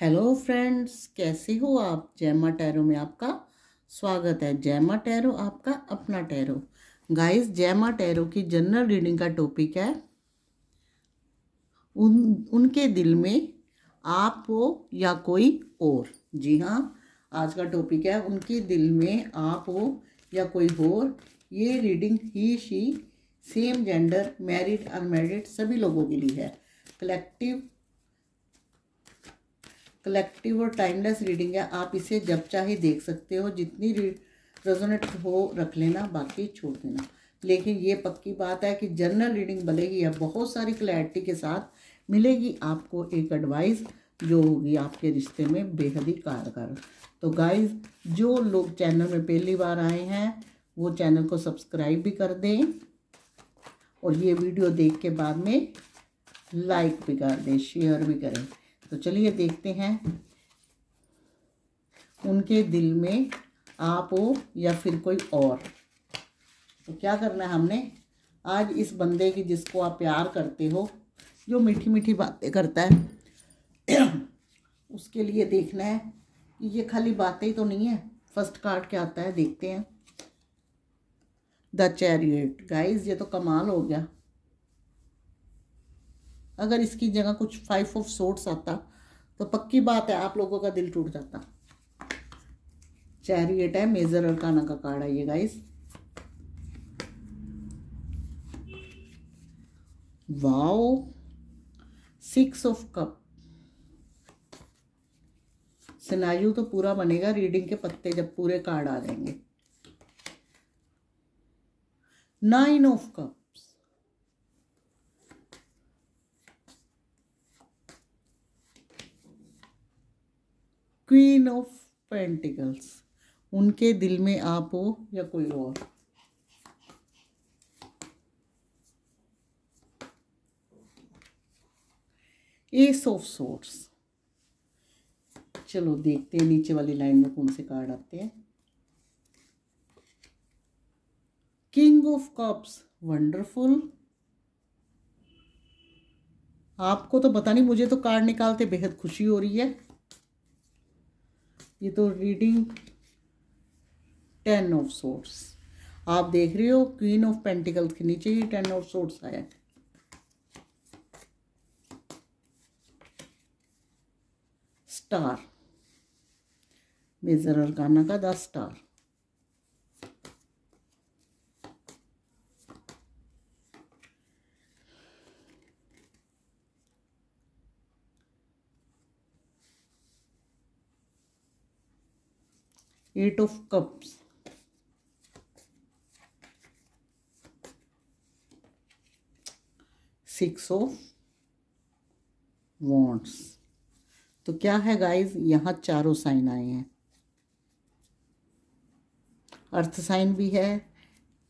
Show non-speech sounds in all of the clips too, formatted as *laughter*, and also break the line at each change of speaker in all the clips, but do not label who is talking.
Hello friends कैसे हो आप जैमा टैरो में आपका स्वागत है जैमा टैरो आपका अपना टैरो गाइस जैमा टैरो की जनरल रीडिंग का टॉपिक है उन उनके दिल में आप हो या कोई और जी हाँ आज का टॉपिक है उनके दिल में आप हो या कोई और ये रीडिंग ही she same gender married unmarried सभी लोगों के लिए है कलेक्टिव कलेक्टिव और टाइमलेस रीडिंग है आप इसे जब चाहे देख सकते हो जितनी रेजोनेट हो रख लेना बाकी छोड़ देना लेकिन ये पक्की बात है कि जर्नल रीडिंग बनेगी या बहुत सारी क्लैरिटी के साथ मिलेगी आपको एक एडवाइस जो होगी आपके रिश्ते में बेहद ही कारगर तो गाइस जो लोग चैनल में पहली बार आए हैं वो चैनल को सब्सक्राइब भी कर दें और ये वीडियो देख के बाद में लाइक भी कर दें शेयर भी करें तो चलिए देखते हैं उनके दिल में आप हो या फिर कोई और तो क्या करना है हमने आज इस बंदे की जिसको आप प्यार करते हो जो मीठी मीठी बातें करता है *clears throat* उसके लिए देखना है कि ये खाली बातें तो नहीं है फर्स्ट कार्ड क्या आता है देखते हैं द चैरियट गाइस ये तो कमाल हो गया अगर इसकी जगह कुछ फाइव ऑफ सोर्ट्स आता तो पक्की बात है आप लोगों का दिल टूट जाता चैरियट है मेजर अरकाना का कार्ड है ये guys wow six of cup सिनायु तो पूरा बनेगा रीडिंग के पत्ते जब पूरे कार्ड आ जाएंगे nine of cup queen of pentacles उनके दिल में आप हो या कोई और एस ऑफ सोर्ट्स चलो देखते हैं नीचे वाली लाइन में कौन से कार्ड आते हैं किंग ऑफ कप्स वंडरफुल आपको तो पता नहीं मुझे तो कार्ड निकालते बेहद खुशी हो रही है ये तो रीडिंग टेन ऑफ सोर्स आप देख रहे हो क्वीन ऑफ पेंटिकल्स के नीचे ही टेन ऑफ सोर्स आया है स्टार मेजर अरकाना का the star eight of cups six of wands तो क्या है गाइस यहाँ चारों साइन आए हैं अर्थ साइन भी है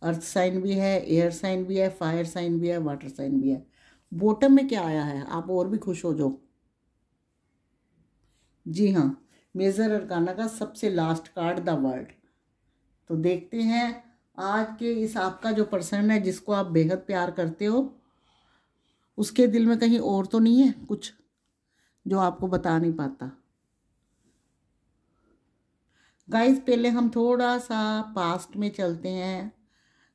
अर्थ साइन भी है एयर साइन भी है फायर साइन भी है वाटर साइन भी है बॉटम में क्या आया है आप और भी खुश हो जाओ जी हाँ मेजर अरकाना का सबसे लास्ट कार्ड द वर्ल्ड तो देखते हैं आज के इस आपका जो पर्सन है जिसको आप बेहद प्यार करते हो उसके दिल में कहीं और तो नहीं है कुछ जो आपको बता नहीं पाता गाइस पहले हम थोड़ा सा पास्ट में चलते हैं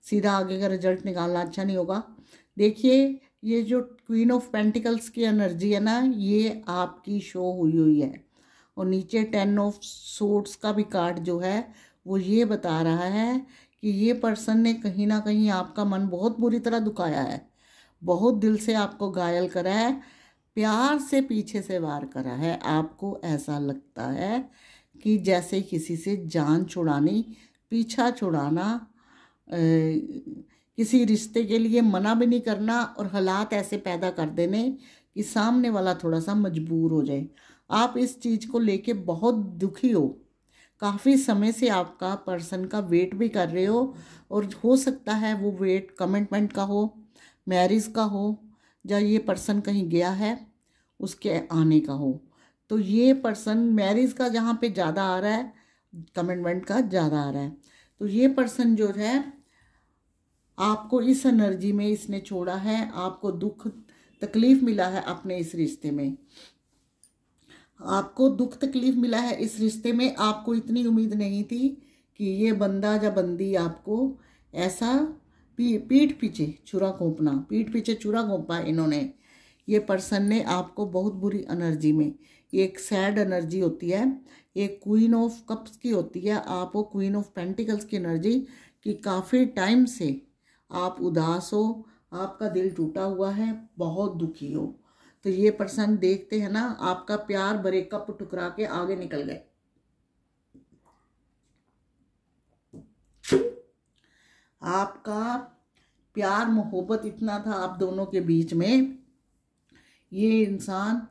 सीधा आगे का रिजल्ट निकालना अच्छा नहीं होगा देखिए ये जो क्वीन ऑफ पेंटिकल्स की एनर्जी है ना ये आपकी शो हुई हुई है और नीचे टेन ऑफ सोट्स का भी कार्ड जो है वो ये बता रहा है कि ये पर्सन ने कहीं ना कहीं आपका मन बहुत बुरी तरह दुखाया है बहुत दिल से आपको घायल करा है प्यार से पीछे से वार करा है आपको ऐसा लगता है कि जैसे किसी से जान छुड़ानी पीछा छुड़ाना किसी रिश्ते के लिए मना भी नहीं करना और हालात ऐसे पैदा कर देने कि सामने वाला थोड़ा सा मजबूर हो जाए आप इस चीज़ को लेके बहुत दुखी हो काफ़ी समय से आपका पर्सन का वेट भी कर रहे हो और हो सकता है वो वेट कमिटमेंट का हो मैरिज का हो या ये पर्सन कहीं गया है उसके आने का हो तो ये पर्सन मैरिज का जहाँ पे ज़्यादा आ रहा है कमिटमेंट का ज़्यादा आ रहा है तो ये पर्सन जो है आपको इस एनर्जी में इसने छोड़ा है आपको दुख तकलीफ़ मिला है अपने इस रिश्ते में आपको दुख तकलीफ मिला है इस रिश्ते में आपको इतनी उम्मीद नहीं थी कि ये बंदा या बंदी आपको ऐसा पी, पीठ पीछे छुरा घोंपना पीठ पीछे छुरा घोंपा इन्होंने ये पर्सन ने आपको बहुत बुरी एनर्जी में एक सैड एनर्जी होती है एक क्वीन ऑफ कप्स की होती है आप क्वीन ऑफ पेंटिकल्स की एनर्जी कि काफ़ी टाइम से आप उदास हो आपका दिल टूटा हुआ है बहुत दुखी हो तो ये पर्सन देखते हैं ना आपका प्यार भरे कप टुकरा के आगे निकल गए आपका प्यार मोहब्बत इतना था आप दोनों के बीच में ये इंसान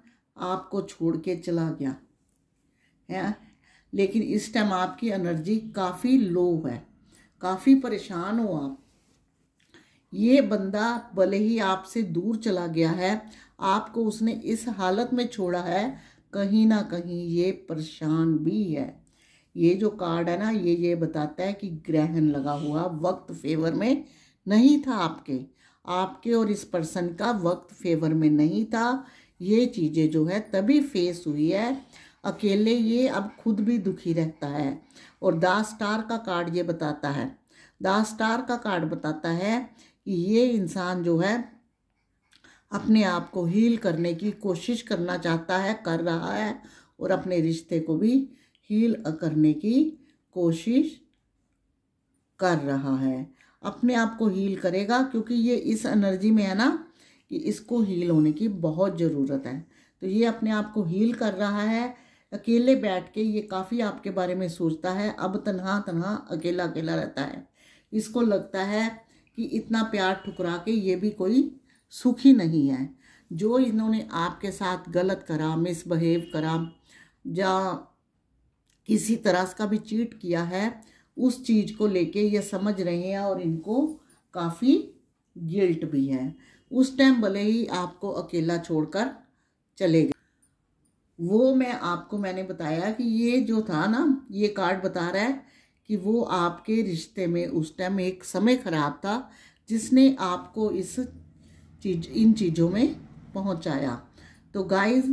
आपको छोड़ के चला गया है लेकिन इस टाइम आपकी एनर्जी काफ़ी लो है काफ़ी परेशान हो आप ये बंदा भले ही आपसे दूर चला गया है आपको उसने इस हालत में छोड़ा है कहीं ना कहीं ये परेशान भी है ये जो कार्ड है ना ये ये बताता है कि ग्रहण लगा हुआ वक्त फेवर में नहीं था आपके आपके और इस पर्सन का वक्त फेवर में नहीं था ये चीज़ें जो है तभी फेस हुई है अकेले ये अब खुद भी दुखी रहता है और दास स्टार का कार्ड ये बताता है दास स्टार का कार्ड बताता है कि ये इंसान जो है अपने आप को हील करने की कोशिश करना चाहता है कर रहा है और अपने रिश्ते को भी हील करने की कोशिश कर रहा है अपने आप को हील करेगा क्योंकि ये इस एनर्जी में है ना कि इसको हील होने की बहुत ज़रूरत है तो ये अपने आप को हील कर रहा है अकेले बैठ के ये काफ़ी आपके बारे में सोचता है अब तनहा तनहा अकेला अकेला रहता है इसको लगता है कि इतना प्यार ठुकरा के ये भी कोई सुखी नहीं है जो इन्होंने आपके साथ गलत करा मिसबिहेव करा या किसी तरह का भी चीट किया है उस चीज़ को लेके ये समझ रहे हैं और इनको काफ़ी गिल्ट भी है उस टाइम भले ही आपको अकेला छोड़कर चले गए वो मैं आपको मैंने बताया कि ये जो था ना ये कार्ड बता रहा है कि वो आपके रिश्ते में उस टाइम एक समय ख़राब था जिसने आपको इस चीज इन चीज़ों में पहुंचाया तो गाइस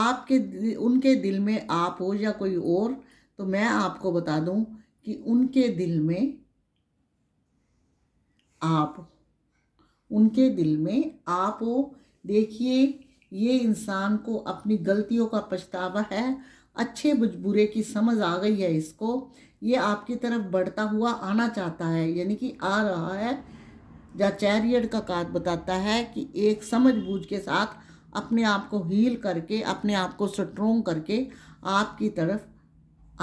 आपके उनके दिल में आप हो या कोई और तो मैं आपको बता दूं कि उनके दिल में आप उनके दिल में आप हो देखिए ये इंसान को अपनी गलतियों का पछतावा है अच्छे बुरे की समझ आ गई है इसको ये आपकी तरफ बढ़ता हुआ आना चाहता है यानी कि आ रहा है या चैरियड का कार्ड बताता है कि एक समझ बूझ के साथ अपने आप को हील करके अपने आप को स्ट्रोंग करके आपकी तरफ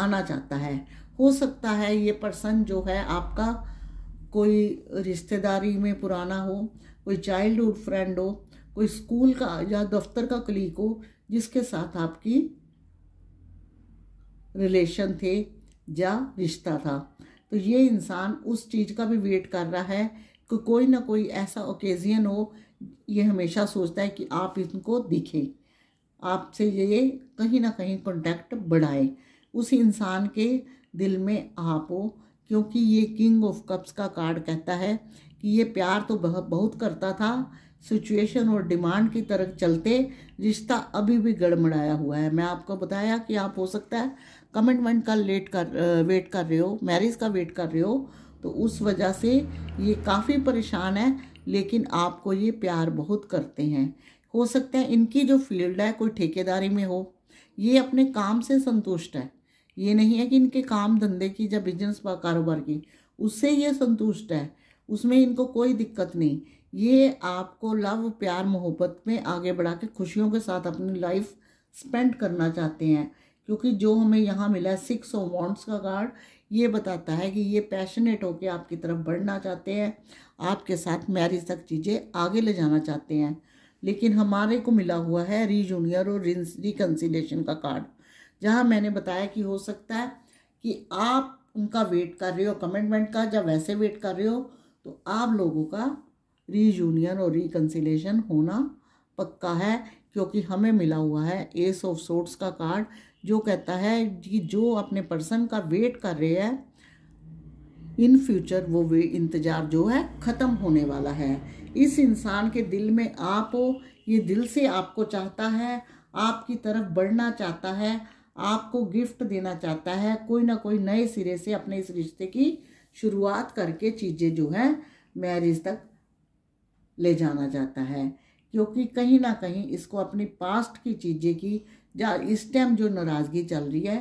आना चाहता है हो सकता है ये पर्सन जो है आपका कोई रिश्तेदारी में पुराना हो कोई चाइल्डहुड फ्रेंड हो कोई स्कूल का या दफ्तर का कलीग हो जिसके साथ आपकी रिलेशन थे या रिश्ता था तो ये इंसान उस चीज़ का भी वेट कर रहा है कि कोई ना कोई ऐसा ओकेज़न हो ये हमेशा सोचता है कि आप इनको दिखें आपसे ये कहीं ना कहीं कॉन्टैक्ट बढ़ाए उस इंसान के दिल में आप हो क्योंकि ये किंग ऑफ कप्स का कार्ड कहता है कि ये प्यार तो बहुत बहुत करता था सिचुएशन और डिमांड की तरफ चलते रिश्ता अभी भी गड़मड़ाया हुआ है मैं आपको बताया कि आप हो सकता है कमेंट वमेंट का लेट कर वेट कर रहे हो मैरिज का वेट कर रहे हो तो उस वजह से ये काफ़ी परेशान है लेकिन आपको ये प्यार बहुत करते हैं हो सकता है इनकी जो फील्ड है कोई ठेकेदारी में हो ये अपने काम से संतुष्ट है ये नहीं है कि इनके काम धंधे की या बिजनेस कारोबार की उससे ये संतुष्ट है उसमें इनको कोई दिक्कत नहीं ये आपको लव प्यार मोहब्बत में आगे बढ़ा के खुशियों के साथ अपनी लाइफ स्पेंड करना चाहते हैं क्योंकि जो हमें यहाँ मिला है सिक्स ऑफ वॉन्ट्स का कार्ड ये बताता है कि ये पैशनेट होकर आपकी तरफ बढ़ना चाहते हैं आपके साथ मैरिज तक चीज़ें आगे ले जाना चाहते हैं लेकिन हमारे को मिला हुआ है रीजूनियर और रिकन्सिलेशन का कार्ड जहाँ मैंने बताया कि हो सकता है कि आप उनका वेट कर रहे हो कमिटमेंट का या वैसे वेट कर रहे हो तो आप लोगों का रीजूनियन और रिकन्सिलेशन होना पक्का है क्योंकि हमें मिला हुआ है एस ऑफ सोर्ट्स का कार्ड जो कहता है कि जो अपने पर्सन का वेट कर रहे हैं इन फ्यूचर वो वे इंतज़ार जो है ख़त्म होने वाला है इस इंसान के दिल में आप हो ये दिल से आपको चाहता है आपकी तरफ बढ़ना चाहता है आपको गिफ्ट देना चाहता है कोई ना कोई नए सिरे से अपने इस रिश्ते की शुरुआत करके चीज़ें जो हैं मैरिज तक ले जाना चाहता है जो कि कहीं ना कहीं इसको अपनी पास्ट की चीज़ें की या इस टाइम जो नाराज़गी चल रही है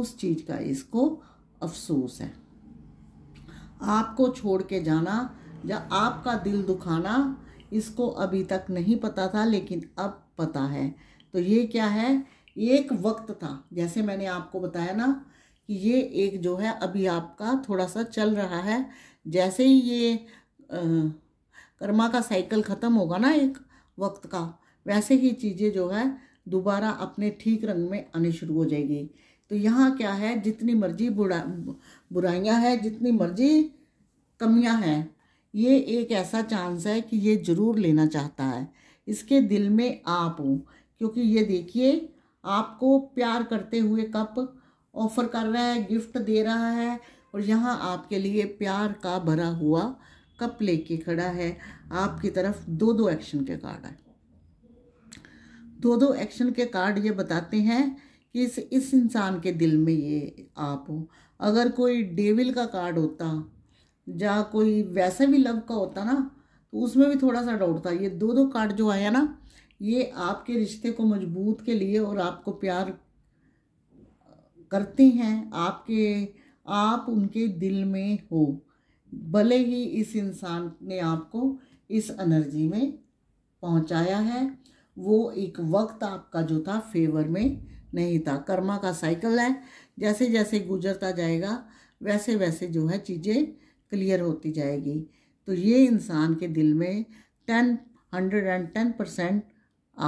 उस चीज़ का इसको अफसोस है आपको छोड़ के जाना या आपका दिल दुखाना इसको अभी तक नहीं पता था लेकिन अब पता है तो ये क्या है एक वक्त था जैसे मैंने आपको बताया ना कि ये एक जो है अभी आपका थोड़ा सा चल रहा है जैसे ही ये आ, कर्मा का साइकिल ख़त्म होगा ना एक वक्त का वैसे ही चीज़ें जो है दोबारा अपने ठीक रंग में आने शुरू हो जाएगी तो यहाँ क्या है जितनी मर्जी बुरा बुराइयाँ हैं जितनी मर्जी कमियाँ हैं ये एक ऐसा चांस है कि ये ज़रूर लेना चाहता है इसके दिल में आप हो क्योंकि ये देखिए आपको प्यार करते हुए कप ऑफ़र कर रहा है गिफ्ट दे रहा है और यहाँ आपके लिए प्यार का भरा हुआ कप लेके खड़ा है आपकी तरफ दो दो एक्शन के कार्ड है दो दो एक्शन के कार्ड ये बताते हैं कि इस इस इंसान के दिल में ये आप हो अगर कोई डेविल का कार्ड होता या कोई वैसे भी लव का होता ना तो उसमें भी थोड़ा सा डाउट था ये दो दो कार्ड जो आया ना ये आपके रिश्ते को मजबूत के लिए और आपको प्यार करते हैं आपके आप उनके दिल में हो भले ही इस इंसान ने आपको इस एनर्जी में पहुंचाया है वो एक वक्त आपका जो था फेवर में नहीं था कर्मा का साइकिल है जैसे जैसे गुजरता जाएगा वैसे वैसे जो है चीज़ें क्लियर होती जाएगी तो ये इंसान के दिल में ten hundred and ten percent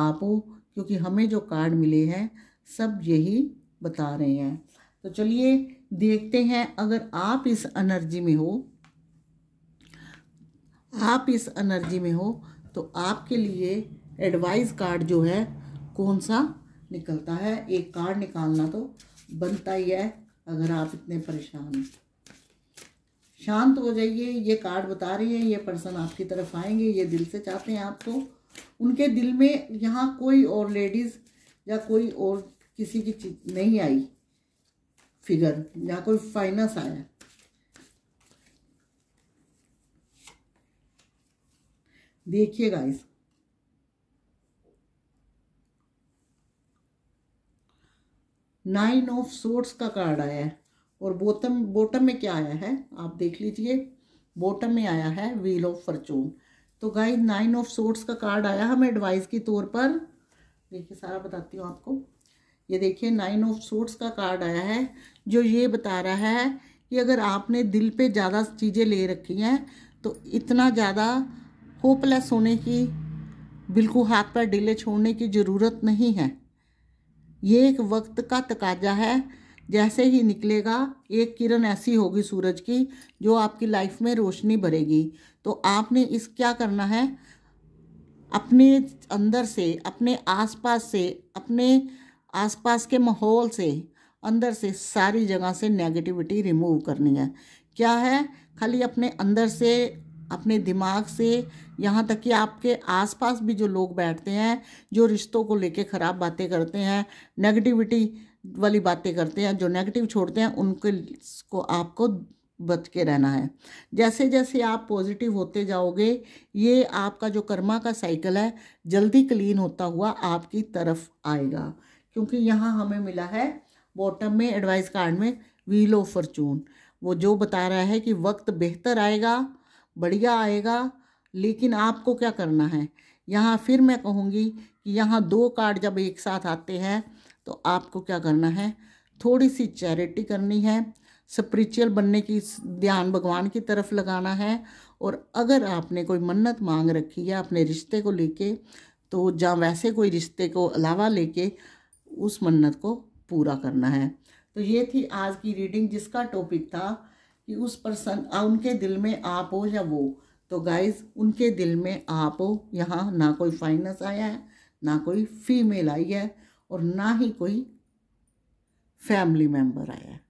आप क्योंकि हमें जो कार्ड मिले हैं सब यही बता रहे हैं तो चलिए देखते हैं अगर आप इस एनर्जी में हो आप इस एनर्जी में हो तो आपके लिए एडवाइस कार्ड जो है कौन सा निकलता है एक कार्ड निकालना तो बनता ही है अगर आप इतने परेशान हैं शांत हो जाइए ये कार्ड बता रही है ये पर्सन आपकी तरफ आएंगे ये दिल से चाहते हैं आपको तो। उनके दिल में यहाँ कोई और लेडीज़ या कोई और किसी की चीज नहीं आई फिगर या कोई फाइनस आया देखिए गाइस नाइन ऑफ सोर्ट्स का कार्ड आया है और बोतम बॉटम में क्या आया है आप देख लीजिए बॉटम में आया है व्हील ऑफ फॉर्चून तो गाइस नाइन ऑफ सोर्ट्स का कार्ड आया हम एडवाइस के तौर पर देखिए सारा बताती हूँ आपको ये देखिए नाइन ऑफ सोर्ट्स का कार्ड आया है जो ये बता रहा है कि अगर आपने दिल पे ज़्यादा चीज़ें ले रखी हैं तो इतना ज़्यादा होपलेस होने की बिल्कुल हाथ पर डीले छोड़ने की ज़रूरत नहीं है ये एक वक्त का तकाजा है जैसे ही निकलेगा एक किरण ऐसी होगी सूरज की जो आपकी लाइफ में रोशनी भरेगी तो आपने इस क्या करना है अपने अंदर से अपने आसपास से अपने आसपास के माहौल से अंदर से सारी जगह से नेगेटिविटी रिमूव करनी है क्या है खाली अपने अंदर से अपने दिमाग से यहाँ तक कि आपके आसपास भी जो लोग बैठते हैं जो रिश्तों को लेके ख़राब बातें करते हैं नेगेटिविटी वाली बातें करते हैं जो नेगेटिव छोड़ते हैं उनके को आपको बच के रहना है जैसे जैसे आप पॉजिटिव होते जाओगे ये आपका जो कर्मा का साइकिल है जल्दी क्लीन होता हुआ आपकी तरफ आएगा क्योंकि यहाँ हमें मिला है बॉटम में एडवाइस कार्ड में व्हील ऑफ फॉर्चून वो जो बता रहा है कि वक्त बेहतर आएगा बढ़िया आएगा लेकिन आपको क्या करना है यहाँ फिर मैं कहूँगी कि यहाँ दो कार्ड जब एक साथ आते हैं तो आपको क्या करना है थोड़ी सी चैरिटी करनी है स्पिरिचुअल बनने की ध्यान भगवान की तरफ लगाना है और अगर आपने कोई मन्नत मांग रखी है अपने रिश्ते को लेके तो जहाँ वैसे कोई रिश्ते को अलावा लेके उस मन्नत को पूरा करना है तो ये थी आज की रीडिंग जिसका टॉपिक था कि उस पर्सन उनके दिल में आप हो या वो तो गाइस उनके दिल में आप यहाँ ना कोई फाइनस आया है ना कोई फीमेल आई है और ना ही कोई फैमिली मेम्बर आया है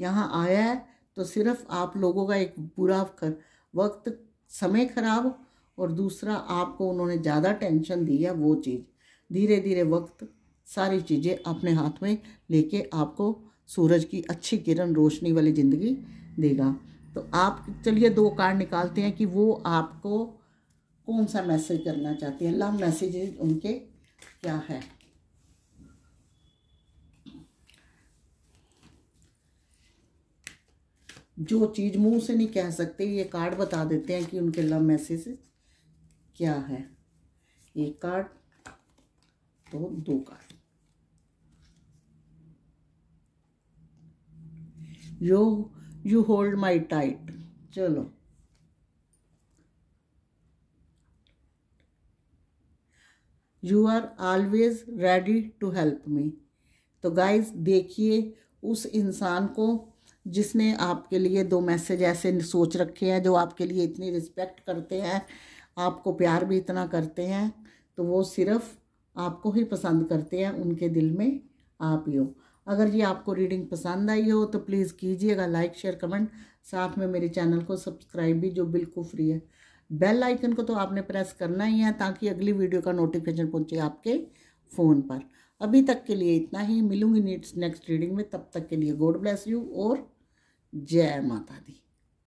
यहाँ आया है तो सिर्फ आप लोगों का एक बुरा कर वक्त समय ख़राब और दूसरा आपको उन्होंने ज़्यादा टेंशन दी है वो चीज़ धीरे धीरे वक्त सारी चीज़ें अपने हाथ में लेके आपको सूरज की अच्छी किरण रोशनी वाली ज़िंदगी देगा तो आप चलिए दो कार्ड निकालते हैं कि वो आपको कौन सा मैसेज करना चाहती हैं लव मैसेज उनके क्या है जो चीज़ मुंह से नहीं कह सकते ये कार्ड बता देते हैं कि उनके लव मैसेज क्या है एक कार्ड तो दो कार्ड जो यू होल्ड माई टाइट चलो you are always ready to help me तो गाइज देखिए उस इंसान को जिसने आपके लिए दो मैसेज ऐसे सोच रखे हैं जो आपके लिए इतनी रिस्पेक्ट करते हैं आपको प्यार भी इतना करते हैं तो वो सिर्फ आपको ही पसंद करते हैं उनके दिल में आप ही हो अगर ये आपको रीडिंग पसंद आई हो तो प्लीज़ कीजिएगा लाइक शेयर कमेंट साथ में मेरे चैनल को सब्सक्राइब भी जो बिल्कुल फ्री है बेल आइकन को तो आपने प्रेस करना ही है ताकि अगली वीडियो का नोटिफिकेशन पहुंचे आपके फ़ोन पर अभी तक के लिए इतना ही मिलूंगी नेक्स्ट रीडिंग में तब तक के लिए गॉड ब्लेस यू और जय माता दी